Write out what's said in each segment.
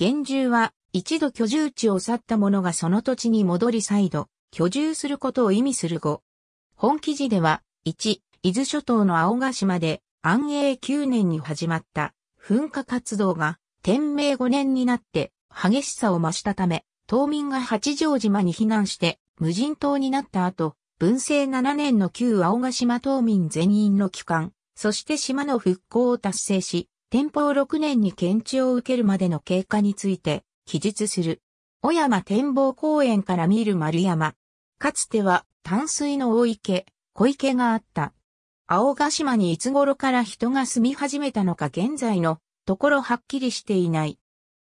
現住は一度居住地を去った者がその土地に戻り再度居住することを意味する語。本記事では、1、伊豆諸島の青ヶ島で安永9年に始まった噴火活動が天明5年になって激しさを増したため、島民が八丈島に避難して無人島になった後、文政7年の旧青ヶ島島民全員の帰還、そして島の復興を達成し、天保6年に検知を受けるまでの経過について記述する。小山展望公園から見る丸山。かつては淡水の大池、小池があった。青ヶ島にいつ頃から人が住み始めたのか現在のところはっきりしていない。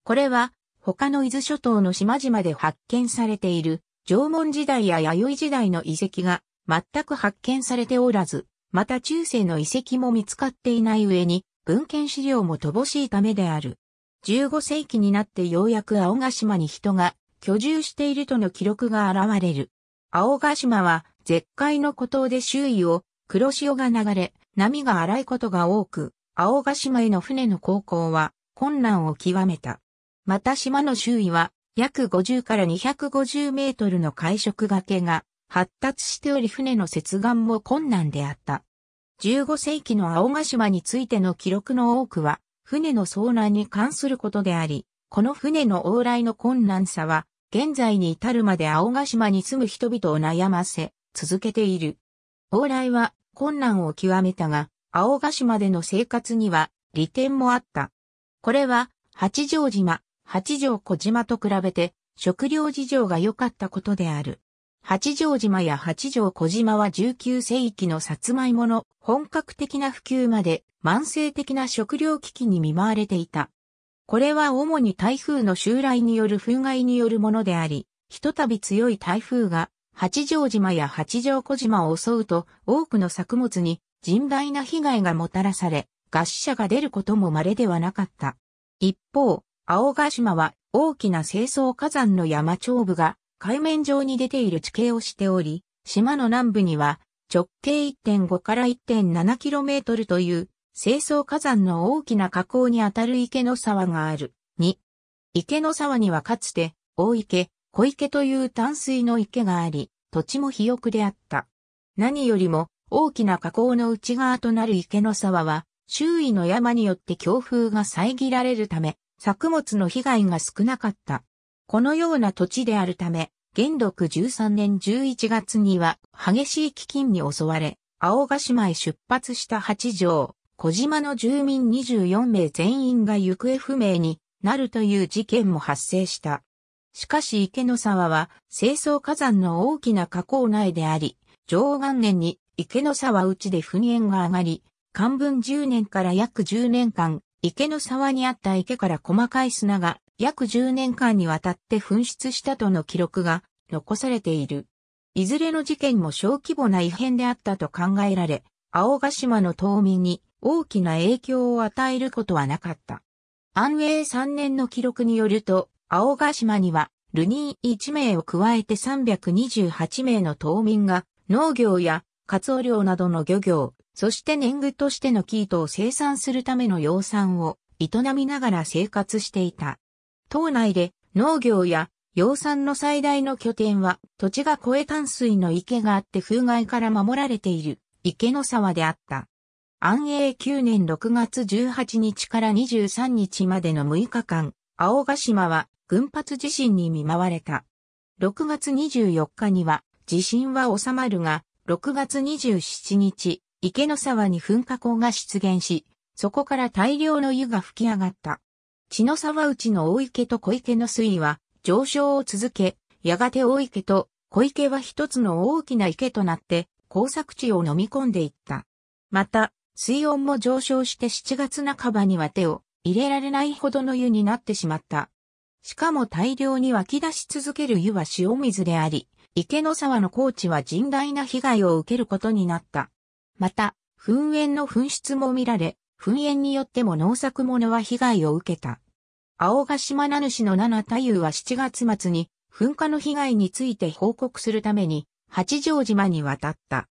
これは他の伊豆諸島の島々で発見されている縄文時代や弥生時代の遺跡が全く発見されておらず、また中世の遺跡も見つかっていない上に文献資料も乏しいためである。15世紀になってようやく青ヶ島に人が居住しているとの記録が現れる。青ヶ島は絶海の孤島で周囲を黒潮が流れ、波が荒いことが多く、青ヶ島への船の航行は困難を極めた。また島の周囲は約50から250メートルの海食崖が発達しており船の接岸も困難であった。15世紀の青ヶ島についての記録の多くは、船の遭難に関することであり、この船の往来の困難さは、現在に至るまで青ヶ島に住む人々を悩ませ、続けている。往来は困難を極めたが、青ヶ島での生活には利点もあった。これは、八丈島、八丈小島と比べて、食料事情が良かったことである。八丈島や八丈小島は19世紀のサツマイモの本格的な普及まで慢性的な食糧危機に見舞われていた。これは主に台風の襲来による風害によるものであり、ひとたび強い台風が八丈島や八丈小島を襲うと多くの作物に甚大な被害がもたらされ、餓死者が出ることも稀ではなかった。一方、青ヶ島は大きな清掃火山の山頂部が海面上に出ている地形をしており、島の南部には直径1.5から 1.7km という清掃火山の大きな河口にあたる池の沢がある。2、池の沢にはかつて大池、小池という淡水の池があり、土地も肥沃であった。何よりも大きな河口の内側となる池の沢は、周囲の山によって強風が遮られるため、作物の被害が少なかった。このような土地であるため、元禄13年11月には激しい飢饉に襲われ、青ヶ島へ出発した八条、小島の住民24名全員が行方不明になるという事件も発生した。しかし池の沢は清掃火山の大きな河口内であり、上元年に池の沢内で噴煙が上がり、漢文10年から約10年間、池の沢にあった池から細かい砂が約10年間にわたって紛失したとの記録が残されている。いずれの事件も小規模な異変であったと考えられ、青ヶ島の島民に大きな影響を与えることはなかった。安永3年の記録によると、青ヶ島には、ルニー1名を加えて328名の島民が、農業や、カツオ漁などの漁業、そして年貢としての生糸を生産するための養蚕を営みながら生活していた。島内で農業や養蚕の最大の拠点は土地が越え淡水の池があって風害から守られている池の沢であった。安永9年6月18日から23日までの6日間、青ヶ島は群発地震に見舞われた。6月24日には地震は収まるが、6月27日、池の沢に噴火口が出現し、そこから大量の湯が吹き上がった。血の沢内の大池と小池の水位は上昇を続け、やがて大池と小池は一つの大きな池となって耕作地を飲み込んでいった。また、水温も上昇して7月半ばには手を入れられないほどの湯になってしまった。しかも大量に湧き出し続ける湯は塩水であり、池の沢の高地は甚大な被害を受けることになった。また、噴煙の噴出も見られ、噴煙によっても農作物は被害を受けた。青ヶ島名主の七太夫は7月末に噴火の被害について報告するために八丈島に渡った。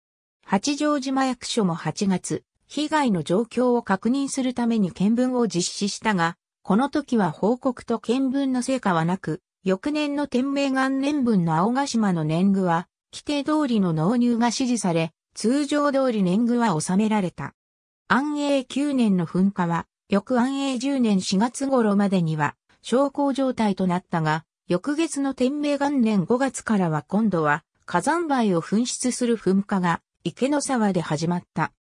八丈島役所も8月、被害の状況を確認するために見分を実施したが、この時は報告と見分の成果はなく、翌年の天明元年分の青ヶ島の年貢は、規定通りの納入が指示され、通常通り年貢は納められた。安永9年の噴火は、翌安永10年4月頃までには、小康状態となったが、翌月の天明元年5月からは今度は、火山灰を噴出する噴火が、池の沢で始まった。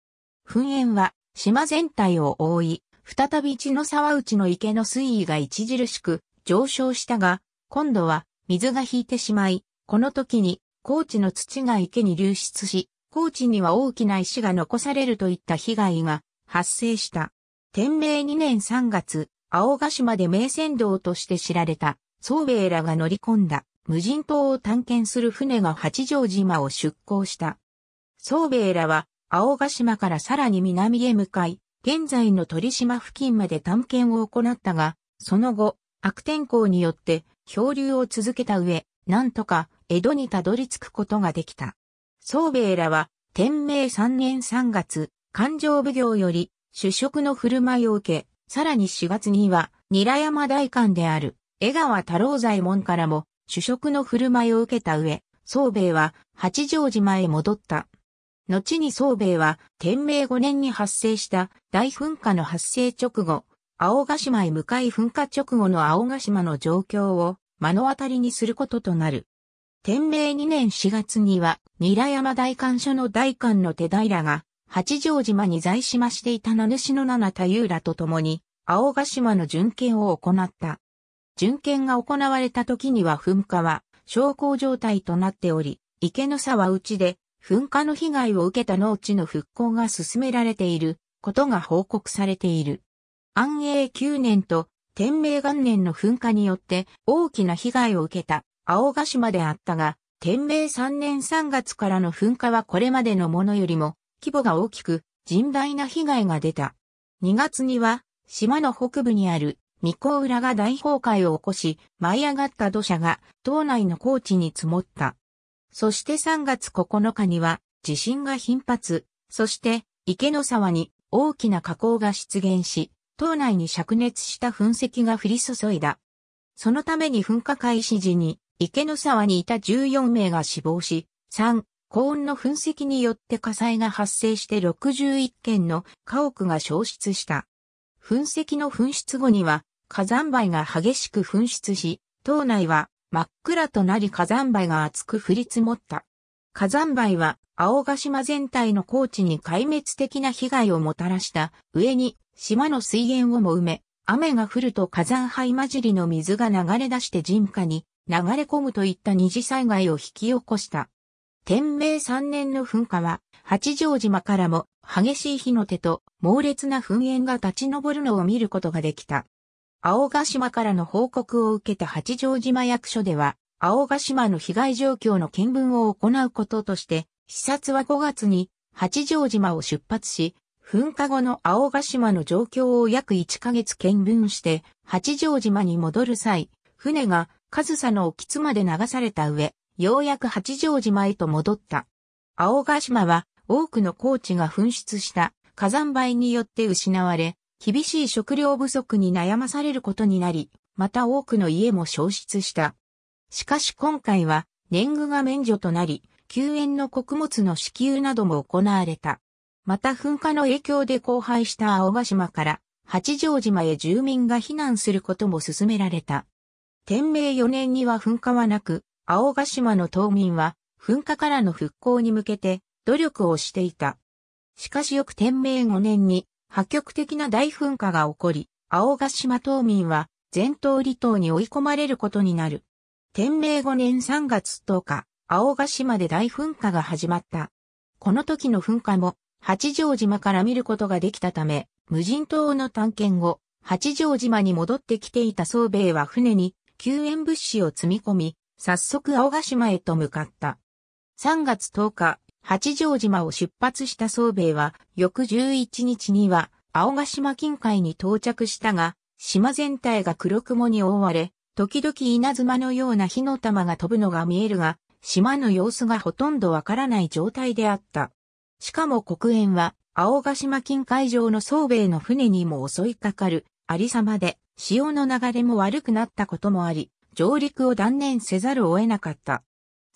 噴煙は、島全体を覆い、再び地の沢内の池の水位が著しく上昇したが、今度は水が引いてしまい、この時に高地の土が池に流出し、高地には大きな石が残されるといった被害が発生した。天明2年3月、青ヶ島で名船道として知られた、宗兵衛らが乗り込んだ、無人島を探検する船が八丈島を出港した。宗兵衛らは、青ヶ島からさらに南へ向かい、現在の鳥島付近まで探検を行ったが、その後、悪天候によって漂流を続けた上、なんとか江戸にたどり着くことができた。宗兵衛らは、天明3年3月、勘定奉行より、主食の振る舞いを受け、さらに4月には、ニラ山大官である、江川太郎左衛門からも、主食の振る舞いを受けた上、宗兵衛は、八丈島へ戻った。後に宗兵衛は、天明5年に発生した大噴火の発生直後、青ヶ島へ向かい噴火直後の青ヶ島の状況を目の当たりにすることとなる。天明2年4月には、ニラ山大官所の大官の手平が、八丈島に在島していた名主の七田優らと共に、青ヶ島の巡検を行った。巡検が行われた時には噴火は、昇降状態となっており、池の沢内で、噴火の被害を受けた農地の復興が進められていることが報告されている。安永9年と天明元年の噴火によって大きな被害を受けた青ヶ島であったが、天明3年3月からの噴火はこれまでのものよりも規模が大きく甚大な被害が出た。2月には島の北部にある三甲浦が大崩壊を起こし、舞い上がった土砂が島内の高地に積もった。そして3月9日には地震が頻発、そして池の沢に大きな火口が出現し、島内に灼熱した噴石が降り注いだ。そのために噴火開始時に池の沢にいた14名が死亡し、3、高温の噴石によって火災が発生して61件の家屋が消失した。噴石の噴出後には火山灰が激しく噴出し、島内は真っ暗となり火山灰が厚く降り積もった。火山灰は青ヶ島全体の高地に壊滅的な被害をもたらした上に島の水源をも埋め、雨が降ると火山灰混じりの水が流れ出して人家に流れ込むといった二次災害を引き起こした。天明3年の噴火は、八丈島からも激しい火の手と猛烈な噴煙が立ち上るのを見ることができた。青ヶ島からの報告を受けた八丈島役所では、青ヶ島の被害状況の見分を行うこととして、視察は5月に八丈島を出発し、噴火後の青ヶ島の状況を約1ヶ月見分して、八丈島に戻る際、船が上総の沖津まで流された上、ようやく八丈島へと戻った。青ヶ島は多くの高地が噴出した火山灰によって失われ、厳しい食料不足に悩まされることになり、また多くの家も焼失した。しかし今回は年貢が免除となり、救援の穀物の支給なども行われた。また噴火の影響で荒廃した青ヶ島から八丈島へ住民が避難することも進められた。天明4年には噴火はなく、青ヶ島の島民は噴火からの復興に向けて努力をしていた。しかし翌天明5年に破局的な大噴火が起こり、青ヶ島島民は全島離島に追い込まれることになる。天明5年3月10日、青ヶ島で大噴火が始まった。この時の噴火も八丈島から見ることができたため、無人島の探検後、八丈島に戻ってきていた総兵衛は船に救援物資を積み込み、早速青ヶ島へと向かった。3月10日、八丈島を出発した宗兵衛は、翌11日には、青ヶ島近海に到着したが、島全体が黒雲に覆われ、時々稲妻のような火の玉が飛ぶのが見えるが、島の様子がほとんどわからない状態であった。しかも黒煙は、青ヶ島近海上の宗兵衛の船にも襲いかかる、ありさまで、潮の流れも悪くなったこともあり、上陸を断念せざるを得なかった。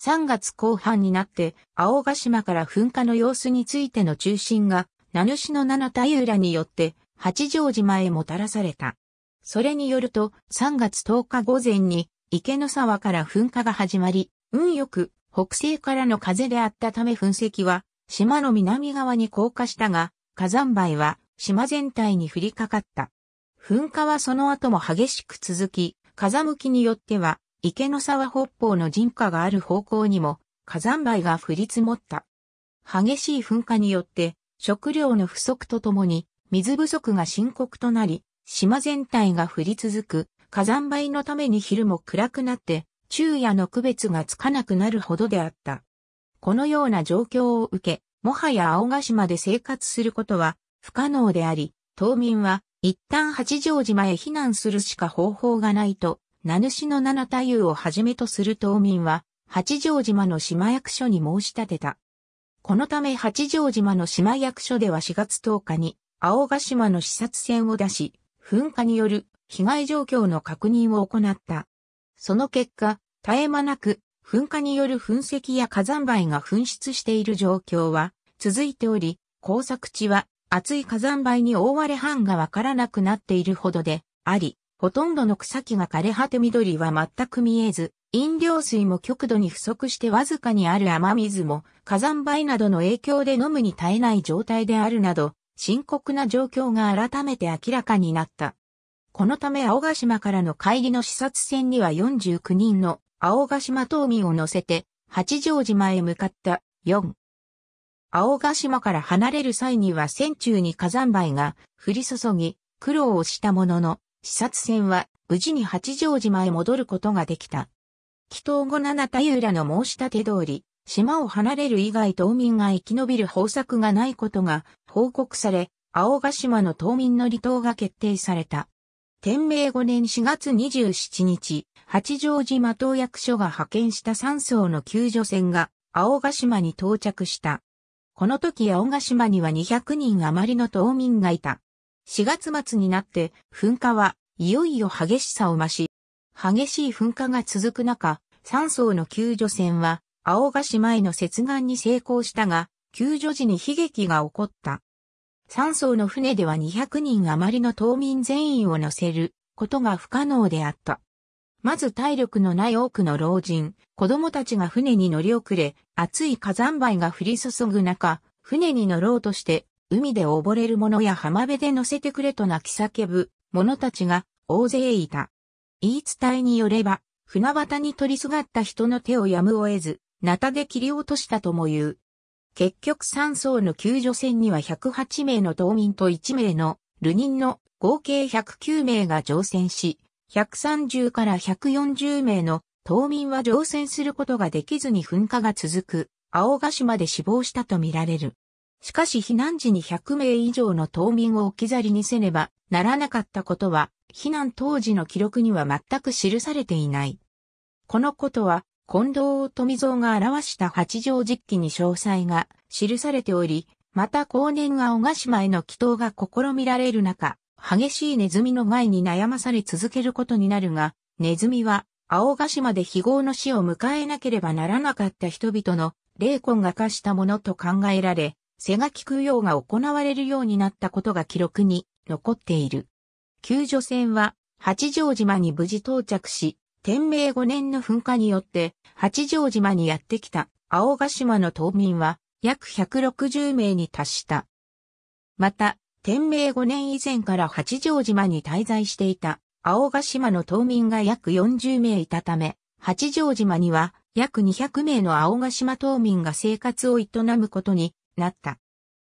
3月後半になって青ヶ島から噴火の様子についての中心が名主の七田浦によって八丈島へもたらされた。それによると3月10日午前に池の沢から噴火が始まり、運よく北西からの風であったため噴石は島の南側に降下したが、火山灰は島全体に降りかかった。噴火はその後も激しく続き、風向きによっては、池の沢北方の人家がある方向にも、火山灰が降り積もった。激しい噴火によって、食料の不足とともに、水不足が深刻となり、島全体が降り続く、火山灰のために昼も暗くなって、昼夜の区別がつかなくなるほどであった。このような状況を受け、もはや青ヶ島で生活することは不可能であり、島民は一旦八丈島へ避難するしか方法がないと、名主の七太夫をはじめとする島民は、八丈島の島役所に申し立てた。このため八丈島の島役所では4月10日に、青ヶ島の視察船を出し、噴火による被害状況の確認を行った。その結果、絶え間なく、噴火による噴石や火山灰が噴出している状況は続いており、工作地は厚い火山灰に覆われ範がわからなくなっているほどであり、ほとんどの草木が枯れ果て緑は全く見えず、飲料水も極度に不足してわずかにある雨水も火山灰などの影響で飲むに耐えない状態であるなど、深刻な状況が改めて明らかになった。このため青ヶ島からの帰りの視察船には49人の青ヶ島島民を乗せて八丈島へ向かった4青ヶ島から離れる際には船中に火山灰が降り注ぎ、苦労をしたものの、視察船は無事に八丈島へ戻ることができた。祈祷後七田浦の申し立て通り、島を離れる以外島民が生き延びる方策がないことが報告され、青ヶ島の島民の離島が決定された。天明5年4月27日、八丈島島役所が派遣した3艘の救助船が青ヶ島に到着した。この時青ヶ島には200人余りの島民がいた。4月末になって噴火はいよいよ激しさを増し、激しい噴火が続く中、3層の救助船は青ヶ島への接岸に成功したが、救助時に悲劇が起こった。3層の船では200人余りの島民全員を乗せることが不可能であった。まず体力のない多くの老人、子供たちが船に乗り遅れ、熱い火山灰が降り注ぐ中、船に乗ろうとして、海で溺れる者や浜辺で乗せてくれと泣き叫ぶ者たちが大勢いた。言い伝えによれば、船端に取りすがった人の手をやむを得ず、ナタで切り落としたとも言う。結局3層の救助船には108名の島民と1名の流人の合計109名が乗船し、130から140名の島民は乗船することができずに噴火が続く青ヶ島で死亡したとみられる。しかし避難時に100名以上の島民を置き去りにせねばならなかったことは、避難当時の記録には全く記されていない。このことは、近藤富蔵が表した八条実記に詳細が記されており、また後年青ヶ島への祈祷が試みられる中、激しいネズミの害に悩まされ続けることになるが、ネズミは青ヶ島で非業の死を迎えなければならなかった人々の霊魂が課したものと考えられ、背が利くようが行われるようになったことが記録に残っている。救助船は八丈島に無事到着し、天明5年の噴火によって八丈島にやってきた青ヶ島の島民は約160名に達した。また、天明5年以前から八丈島に滞在していた青ヶ島の島民が約40名いたため、八丈島には約200名の青ヶ島島民が生活を営むことになった。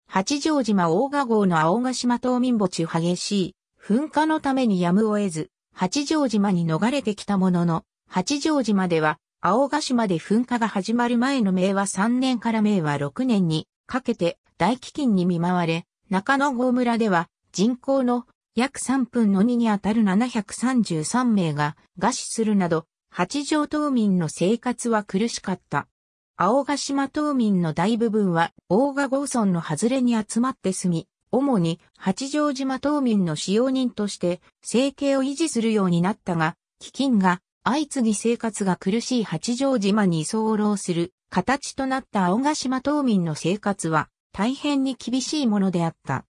八丈島大賀号の青ヶ島島民墓地激しい噴火のためにやむを得ず、八丈島に逃れてきたものの、八丈島では青ヶ島で噴火が始まる前の明和3年から明和6年にかけて大飢饉に見舞われ、中野郷村では人口の約3分の2にあたる733名が餓死するなど、八条島民の生活は苦しかった。青ヶ島島民の大部分は大賀郷村の外れに集まって住み、主に八丈島島民の使用人として生計を維持するようになったが、基金が相次ぎ生活が苦しい八丈島に居候する形となった青ヶ島島民の生活は大変に厳しいものであった。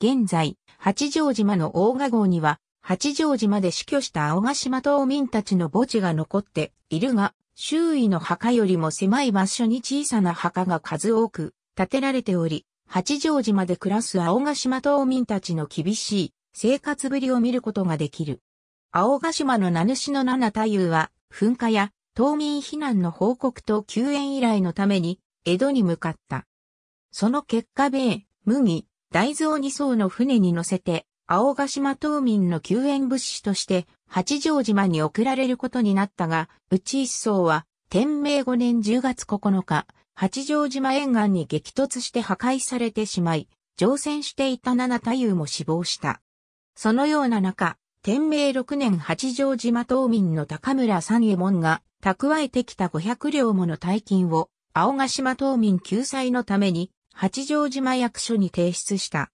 現在、八丈島の大賀号には、八丈島で死去した青ヶ島島民たちの墓地が残っているが、周囲の墓よりも狭い場所に小さな墓が数多く建てられており、八丈島で暮らす青ヶ島島民たちの厳しい生活ぶりを見ることができる。青ヶ島の名主の七太夫は、噴火や島民避難の報告と救援依頼のために江戸に向かった。その結果米、麦、大豆を2艘の船に乗せて、青ヶ島島民の救援物資として八丈島に送られることになったが、うち一層は、天明5年10月9日、八丈島沿岸に激突して破壊されてしまい、乗船していた七太夫も死亡した。そのような中、天明6年八丈島島民の高村三右衛門が蓄えてきた500両もの大金を青ヶ島島民救済のために八丈島役所に提出した。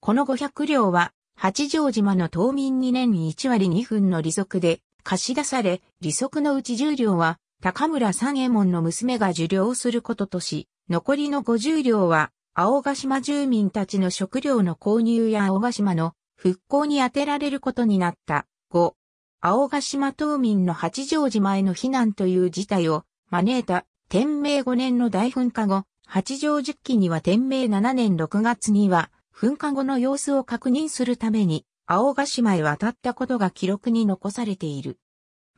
この500両は、八丈島の島民2年に1割2分の利息で貸し出され、利息のうち10両は、高村三右衛門の娘が受領することとし、残りの50両は、青ヶ島住民たちの食料の購入や青ヶ島の復興に充てられることになった。五、青ヶ島島民の八丈島への避難という事態を招いた天明5年の大噴火後、八条十期には天明7年6月には、噴火後の様子を確認するために、青ヶ島へ渡ったことが記録に残されている。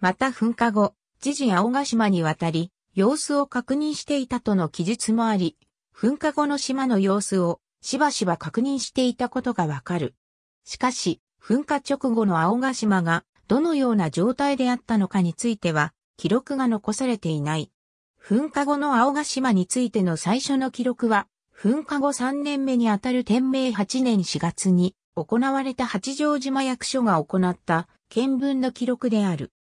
また噴火後、知事青ヶ島に渡り、様子を確認していたとの記述もあり、噴火後の島の様子をしばしば確認していたことがわかる。しかし、噴火直後の青ヶ島がどのような状態であったのかについては記録が残されていない。噴火後の青ヶ島についての最初の記録は、噴火後3年目にあたる天明8年4月に行われた八丈島役所が行った見聞の記録である。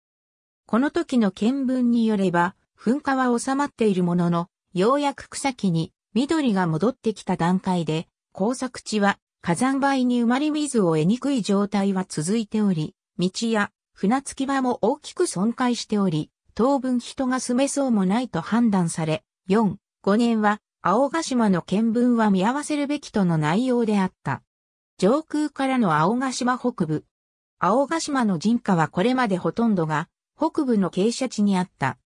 この時の見聞によれば、噴火は収まっているものの、ようやく草木に緑が戻ってきた段階で、工作地は火山灰に埋まり水を得にくい状態は続いており、道や船着き場も大きく損壊しており、当分人が住めそうもないと判断され、4、5年は青ヶ島の見聞は見合わせるべきとの内容であった。上空からの青ヶ島北部。青ヶ島の人家はこれまでほとんどが北部の傾斜地にあった。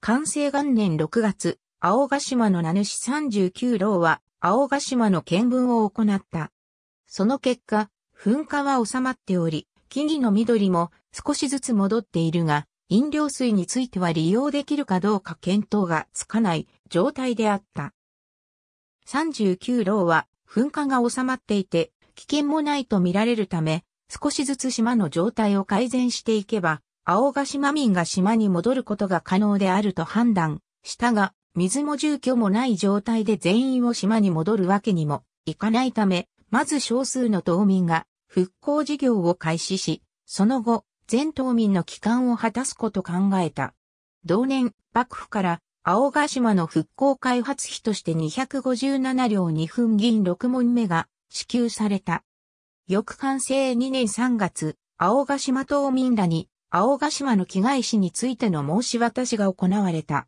完成元年6月、青ヶ島の名主39老は青ヶ島の見聞を行った。その結果、噴火は収まっており、木々の緑も少しずつ戻っているが、飲料水については利用できるかどうか検討がつかない状態であった。39楼は噴火が収まっていて危険もないと見られるため少しずつ島の状態を改善していけば青ヶ島民が島に戻ることが可能であると判断したが水も住居もない状態で全員を島に戻るわけにもいかないためまず少数の島民が復興事業を開始し、その後、全島民の帰還を果たすこと考えた。同年、幕府から青ヶ島の復興開発費として257両2分銀6文目が支給された。翌完成2年3月、青ヶ島島民らに青ヶ島の着替えしについての申し渡しが行われた。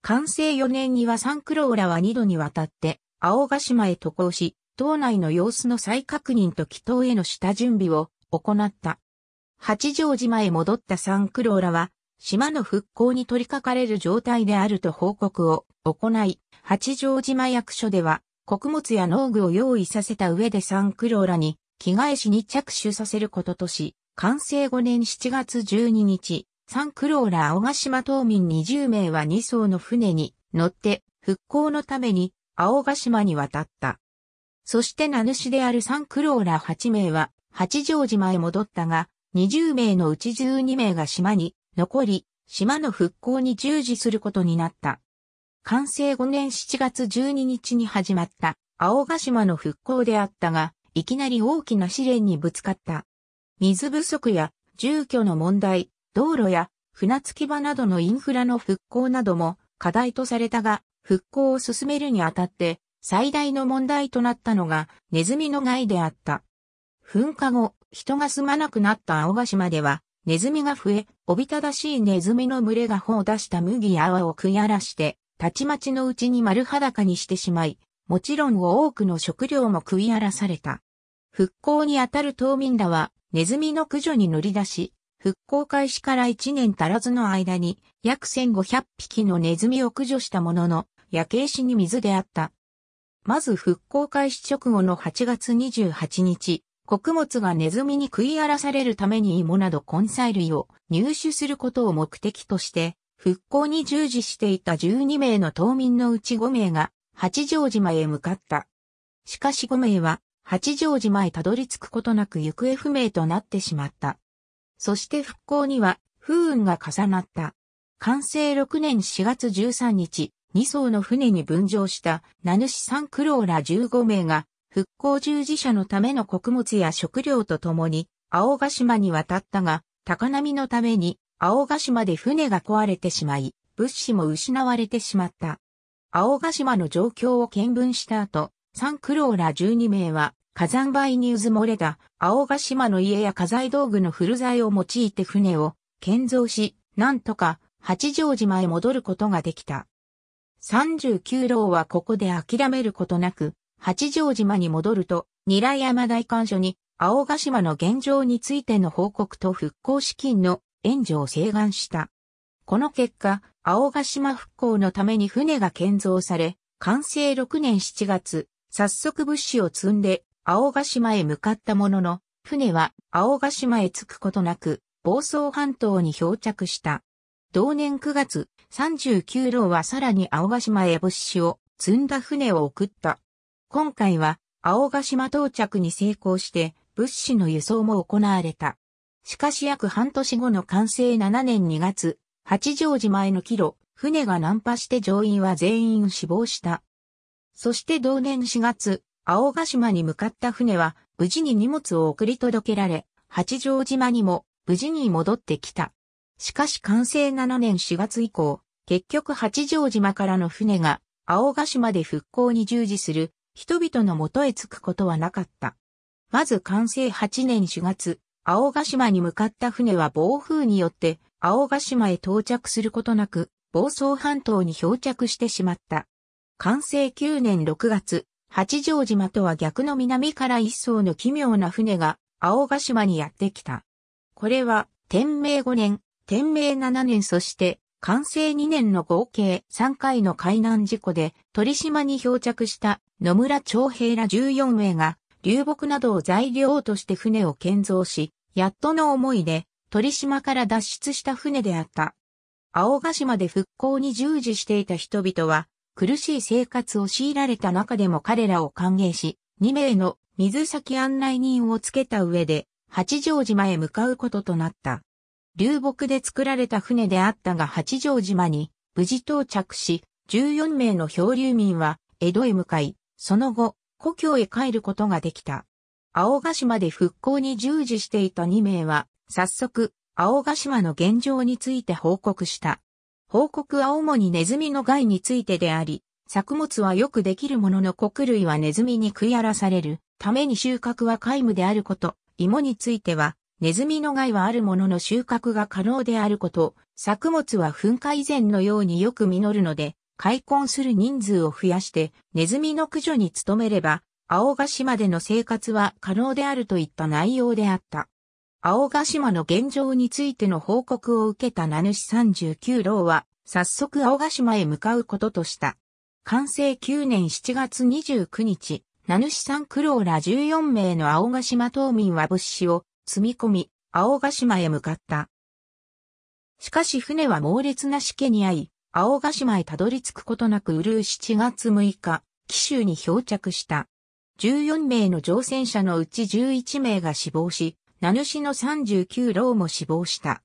完成4年にはサンクローラは2度にわたって青ヶ島へ渡航し、島内の様子の再確認と祈祷への下準備を行った。八丈島へ戻ったサンクローラは、島の復興に取り掛かれる状態であると報告を行い、八丈島役所では、穀物や農具を用意させた上でサンクローラに、着替えしに着手させることとし、完成5年7月12日、サンクローラ青ヶ島島民20名は2艘の船に乗って、復興のために青ヶ島に渡った。そして名主であるサンクローラ8名は、八丈島へ戻ったが、20名のうち12名が島に残り、島の復興に従事することになった。完成5年7月12日に始まった青ヶ島の復興であったが、いきなり大きな試練にぶつかった。水不足や住居の問題、道路や船着き場などのインフラの復興なども課題とされたが、復興を進めるにあたって最大の問題となったのがネズミの害であった。噴火後、人が住まなくなった青ヶ島では、ネズミが増え、おびただしいネズミの群れが頬を出した麦や泡を食い荒らして、たちまちのうちに丸裸にしてしまい、もちろん多くの食料も食い荒らされた。復興にあたる島民らは、ネズミの駆除に乗り出し、復興開始から1年足らずの間に、約1500匹のネズミを駆除したものの、焼け石に水であった。まず復興開始直後の8月28日、穀物がネズミに食い荒らされるために芋など根菜類を入手することを目的として、復興に従事していた12名の島民のうち5名が八丈島へ向かった。しかし5名は八丈島へたどり着くことなく行方不明となってしまった。そして復興には不運が重なった。完成6年4月13日、2艘の船に分乗した名主さんクローラ15名が復興従事者のための穀物や食料とともに、青ヶ島に渡ったが、高波のために、青ヶ島で船が壊れてしまい、物資も失われてしまった。青ヶ島の状況を見分した後、サンクローラ12名は火山灰にうずもれた青ヶ島の家や火災道具の古材を用いて船を建造し、なんとか八丈島へ戻ることができた。39郎はここで諦めることなく、八丈島に戻ると、二来山大官所に、青ヶ島の現状についての報告と復興資金の援助を請願した。この結果、青ヶ島復興のために船が建造され、完成6年7月、早速物資を積んで、青ヶ島へ向かったものの、船は青ヶ島へ着くことなく、房総半島に漂着した。同年9月、39路はさらに青ヶ島へ物資を積んだ船を送った。今回は青ヶ島到着に成功して物資の輸送も行われた。しかし約半年後の完成7年2月、八丈島への帰路、船が難破して乗員は全員死亡した。そして同年4月、青ヶ島に向かった船は無事に荷物を送り届けられ、八丈島にも無事に戻ってきた。しかし完成7年4月以降、結局八丈島からの船が青ヶ島で復興に従事する人々の元へ着くことはなかった。まず完成8年4月、青ヶ島に向かった船は暴風によって青ヶ島へ到着することなく、房総半島に漂着してしまった。完成9年6月、八丈島とは逆の南から一層の奇妙な船が青ヶ島にやってきた。これは、天明5年、天明7年そして完成2年の合計3回の海難事故で鳥島に漂着した野村長平ら14名が流木などを材料として船を建造し、やっとの思いで鳥島から脱出した船であった。青ヶ島で復興に従事していた人々は苦しい生活を強いられた中でも彼らを歓迎し、2名の水先案内人をつけた上で八丈島へ向かうこととなった。流木で作られた船であったが八丈島に無事到着し、14名の漂流民は江戸へ向かい、その後、故郷へ帰ることができた。青ヶ島で復興に従事していた2名は、早速、青ヶ島の現状について報告した。報告は主にネズミの害についてであり、作物はよくできるものの穀類はネズミに食い荒らされるために収穫は皆無であること、芋についてはネズミの害はあるものの収穫が可能であること、作物は噴火以前のようによく実るので、開墾する人数を増やして、ネズミの駆除に努めれば、青ヶ島での生活は可能であるといった内容であった。青ヶ島の現状についての報告を受けた名主39郎は、早速青ヶ島へ向かうこととした。完成9年7月29日、名主さん苦労ら14名の青ヶ島島民は物資を積み込み、青ヶ島へ向かった。しかし船は猛烈な死刑に遭い、青ヶ島へたどり着くことなくうるう7月6日、紀州に漂着した。14名の乗船者のうち11名が死亡し、名主の39老も死亡した。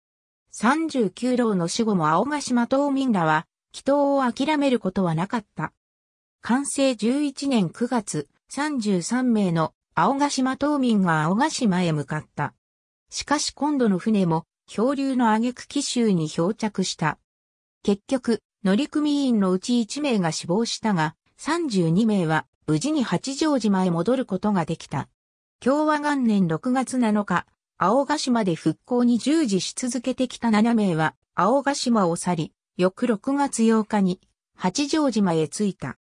39老の死後も青ヶ島島民らは、祈祷を諦めることはなかった。完成11年9月、33名の青ヶ島島民が青ヶ島へ向かった。しかし今度の船も漂流の挙句奇襲に漂着した。結局、乗組員のうち1名が死亡したが、32名は無事に八丈島へ戻ることができた。共和元年6月7日、青ヶ島で復興に従事し続けてきた7名は青ヶ島を去り、翌6月8日に八丈島へ着いた。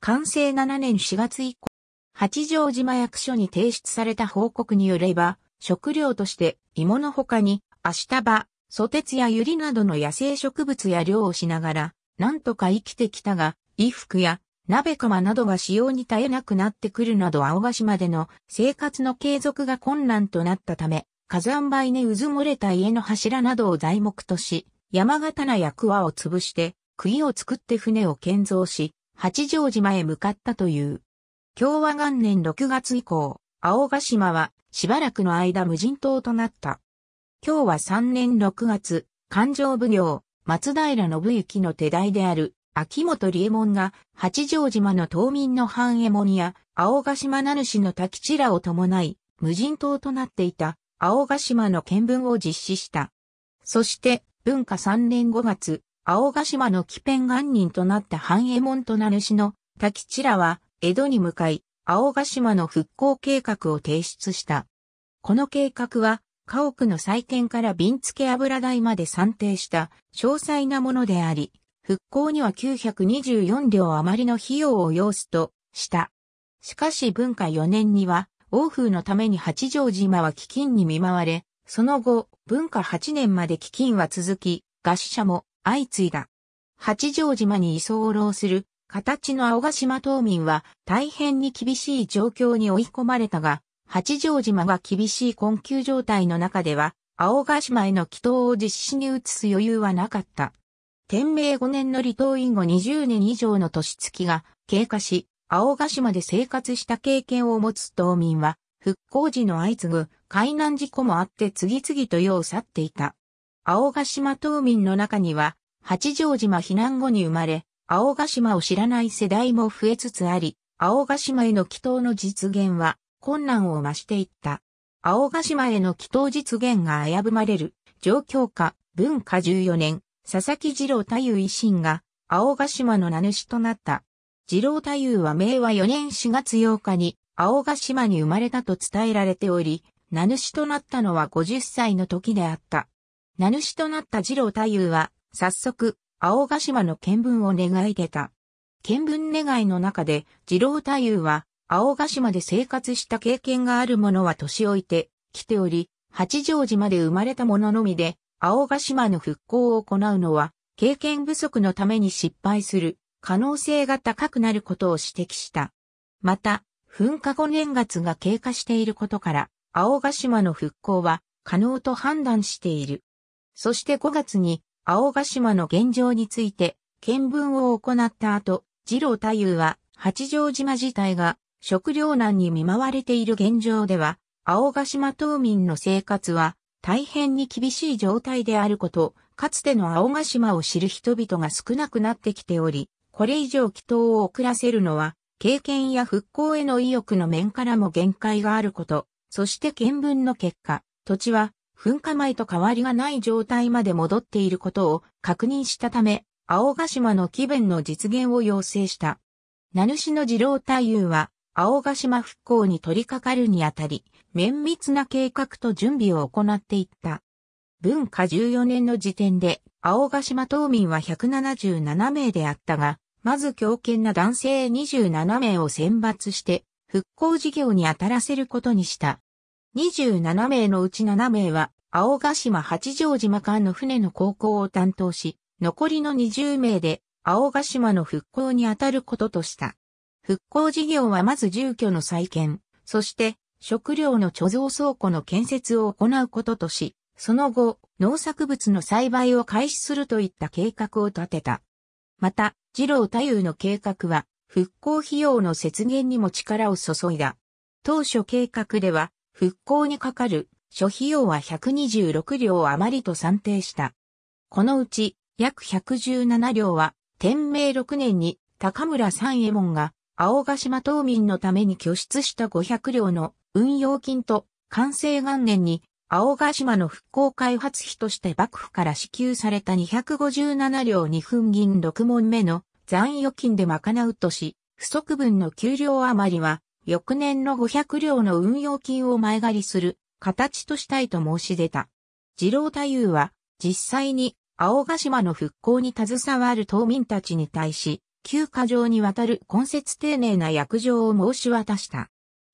完成7年4月以降、八丈島役所に提出された報告によれば、食料として芋の他に、アシタバ、ソテツやユリなどの野生植物や漁をしながら、なんとか生きてきたが、衣服や鍋釜などが使用に耐えなくなってくるなど青ヶ島での生活の継続が困難となったため、火山灰にうずもれた家の柱などを材木とし、山形なや桑を潰して、杭を作って船を建造し、八丈島へ向かったという。共和元年6月以降、青ヶ島はしばらくの間無人島となった。今日は3年6月、勘定奉行、松平信之の手代である、秋元理右衛門が、八丈島の島民の半右衛門や、青ヶ島名主の滝地らを伴い、無人島となっていた、青ヶ島の見分を実施した。そして、文化3年5月、青ヶ島の基ペ元人となった半右衛門と名主の滝地らは、江戸に向かい、青ヶ島の復興計画を提出した。この計画は、家屋の再建から瓶付け油代まで算定した詳細なものであり、復興には924両余りの費用を要すとした。しかし文化4年には、欧風のために八丈島は基金に見舞われ、その後、文化8年まで基金は続き、餓死者も相次いだ。八丈島に居候する形の青ヶ島島民は大変に厳しい状況に追い込まれたが、八丈島が厳しい困窮状態の中では、青ヶ島への祈祷を実施に移す余裕はなかった。天明5年の離島院後20年以上の年月が経過し、青ヶ島で生活した経験を持つ島民は、復興時の相次ぐ海難事故もあって次々と世を去っていた。青ヶ島島民の中には、八丈島避難後に生まれ、青ヶ島を知らない世代も増えつつあり、青ヶ島への祈祷の実現は困難を増していった。青ヶ島への祈祷実現が危ぶまれる、状況下、文化14年、佐々木二郎太夫維新が、青ヶ島の名主となった。二郎太夫は明和4年4月8日に、青ヶ島に生まれたと伝えられており、名主となったのは50歳の時であった。名主となった二郎太夫は、早速、青ヶ島の見聞を願い出た。見聞願いの中で、二郎太夫は、青ヶ島で生活した経験がある者は年老いて、来ており、八丈島で生まれた者のみで、青ヶ島の復興を行うのは、経験不足のために失敗する可能性が高くなることを指摘した。また、噴火後年月が経過していることから、青ヶ島の復興は可能と判断している。そして5月に青ヶ島の現状について見聞を行った後、次郎太夫は八丈島自体が食糧難に見舞われている現状では、青ヶ島島民の生活は大変に厳しい状態であること、かつての青ヶ島を知る人々が少なくなってきており、これ以上祈祷を遅らせるのは、経験や復興への意欲の面からも限界があること、そして見聞の結果、土地は噴火前と変わりがない状態まで戻っていることを確認したため、青ヶ島の起源の実現を要請した。名主の二郎太夫は、青ヶ島復興に取り掛かるにあたり、綿密な計画と準備を行っていった。文化14年の時点で、青ヶ島島民は177名であったが、まず強健な男性27名を選抜して、復興事業に当たらせることにした。27名のうち7名は、青ヶ島八丈島間の船の航行を担当し、残りの20名で、青ヶ島の復興に当たることとした。復興事業はまず住居の再建、そして食料の貯蔵倉庫の建設を行うこととし、その後、農作物の栽培を開始するといった計画を立てた。また、二郎太夫の計画は、復興費用の節減にも力を注いだ。当初計画では、復興にかかる諸費用は126両余りと算定した。このうち約117両は天明6年に高村三右衛門が青ヶ島島民のために拠出した500両の運用金と完成元年に青ヶ島の復興開発費として幕府から支給された257両2分銀6問目の残余金で賄うとし、不足分の給料余りは翌年の500両の運用金を前借りする形としたいと申し出た。次郎太夫は実際に青ヶ島の復興に携わる島民たちに対し、旧過上にわたる根節丁寧な約定を申し渡した。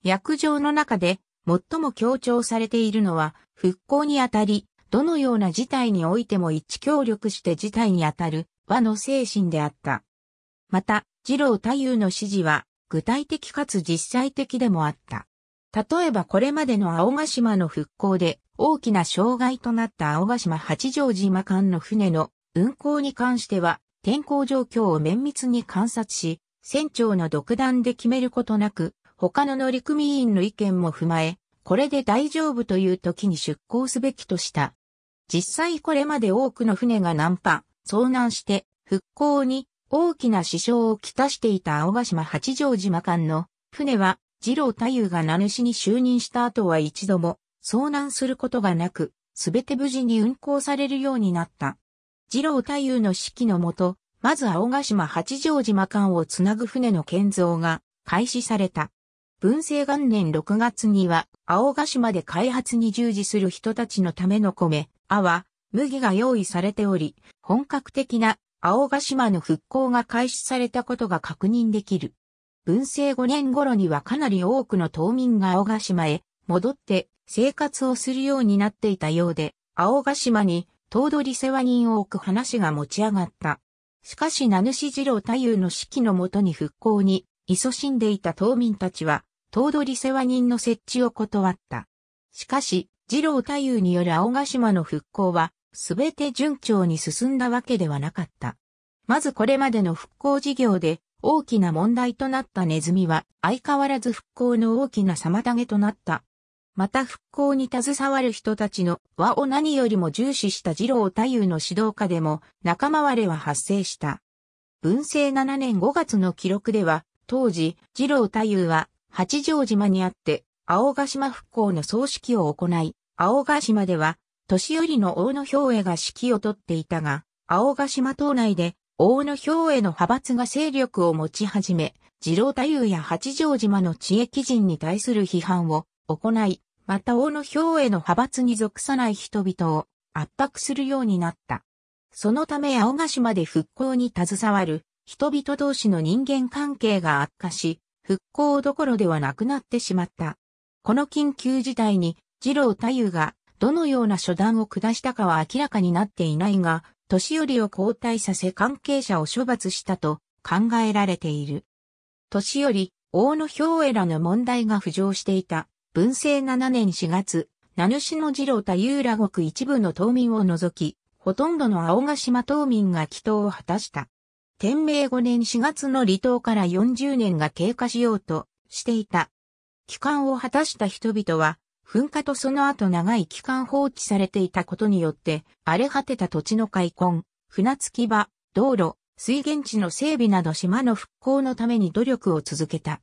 約定の中で最も強調されているのは復興にあたり、どのような事態においても一致協力して事態にあたる和の精神であった。また、次郎太夫の指示は具体的かつ実際的でもあった。例えばこれまでの青ヶ島の復興で大きな障害となった青ヶ島八丈島間の船の運航に関しては天候状況を綿密に観察し、船長の独断で決めることなく、他の乗組員の意見も踏まえ、これで大丈夫という時に出航すべきとした。実際これまで多くの船が難破、遭難して復興に大きな支障をきたしていた青ヶ島八丈島間の船は、二郎太夫が名主に就任した後は一度も遭難することがなく、すべて無事に運航されるようになった。二郎太夫の指揮のもと、まず青ヶ島八丈島間をつなぐ船の建造が開始された。文政元年6月には、青ヶ島で開発に従事する人たちのための米、泡、麦が用意されており、本格的な青ヶ島の復興が開始されたことが確認できる。文政5年頃にはかなり多くの島民が青ヶ島へ戻って生活をするようになっていたようで、青ヶ島に頭取世話人を置く話が持ち上がった。しかし名主二郎太夫の指揮のもとに復興に勤しんでいた島民たちは、頭取世話人の設置を断った。しかし、二郎太夫による青ヶ島の復興は、すべて順調に進んだわけではなかった。まずこれまでの復興事業で大きな問題となったネズミは相変わらず復興の大きな妨げとなった。また復興に携わる人たちの和を何よりも重視した二郎太夫の指導下でも仲間割れは発生した。文政7年5月の記録では当時二郎太夫は八丈島にあって青ヶ島復興の葬式を行い、青ヶ島では年寄りの大野兵衛が指揮をとっていたが、青ヶ島島内で大野兵衛の派閥が勢力を持ち始め、二郎太夫や八丈島の知恵人に対する批判を行い、また大野兵衛の派閥に属さない人々を圧迫するようになった。そのため青ヶ島で復興に携わる人々同士の人間関係が悪化し、復興どころではなくなってしまった。この緊急事態に、二郎太夫がどのような処断を下したかは明らかになっていないが、年寄りを交代させ関係者を処罰したと考えられている。年寄り、大野兵衛らの問題が浮上していた、文政7年4月、名主の二郎太夫ら国一部の島民を除き、ほとんどの青ヶ島島民が祈祷を果たした。天明5年4月の離島から40年が経過しようとしていた。帰還を果たした人々は、噴火とその後長い期間放置されていたことによって、荒れ果てた土地の開墾、船着き場、道路、水源地の整備など島の復興のために努力を続けた。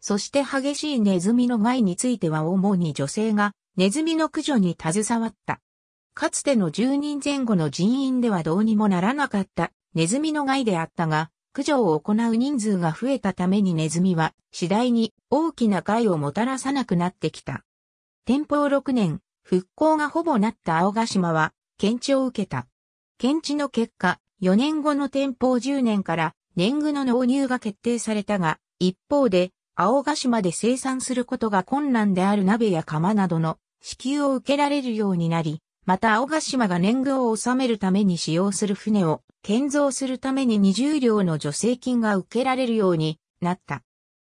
そして激しいネズミの害については主に女性がネズミの駆除に携わった。かつての10人前後の人員ではどうにもならなかったネズミの害であったが、駆除を行う人数が増えたためにネズミは次第に大きな害をもたらさなくなってきた。天保6年、復興がほぼなった青ヶ島は、検知を受けた。検知の結果、4年後の天保10年から年貢の納入が決定されたが、一方で、青ヶ島で生産することが困難である鍋や釜などの支給を受けられるようになり、また青ヶ島が年貢を納めるために使用する船を建造するために20両の助成金が受けられるようになった。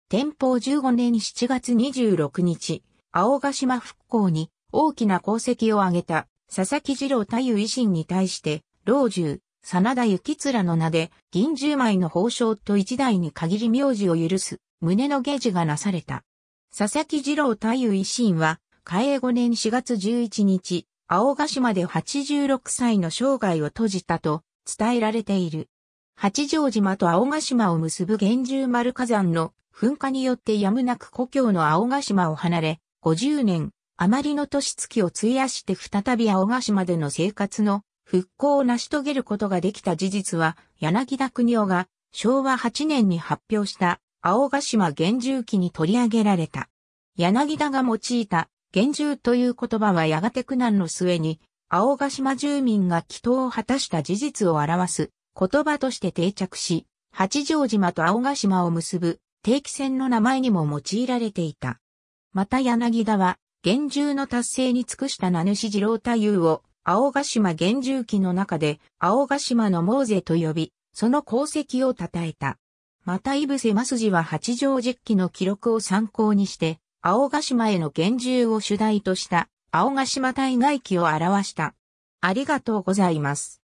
天保15年7月26日、青ヶ島復興に大きな功績を挙げた佐々木二郎太夫維新に対して、老中、真田幸面の名で、銀十枚の褒章と一代に限り名字を許す、胸の下示がなされた。佐々木二郎太夫維新は、嘉永5年4月11日、青ヶ島で86歳の生涯を閉じたと伝えられている。八丈島と青ヶ島を結ぶ厳重丸火山の噴火によってやむなく故郷の青ヶ島を離れ、50年、余りの年月を費やして再び青ヶ島での生活の復興を成し遂げることができた事実は、柳田国夫が昭和8年に発表した青ヶ島厳重記に取り上げられた。柳田が用いた厳重という言葉はやがて苦難の末に青ヶ島住民が祈祷を果たした事実を表す言葉として定着し、八丈島と青ヶ島を結ぶ定期船の名前にも用いられていた。また柳田は、厳重の達成に尽くした名主次郎太夫を、青ヶ島厳重記の中で、青ヶ島のモーゼと呼び、その功績を称えた。また、井伏正次は八条実記の記録を参考にして、青ヶ島への厳重を主題とした、青ヶ島大外記を表した。ありがとうございます。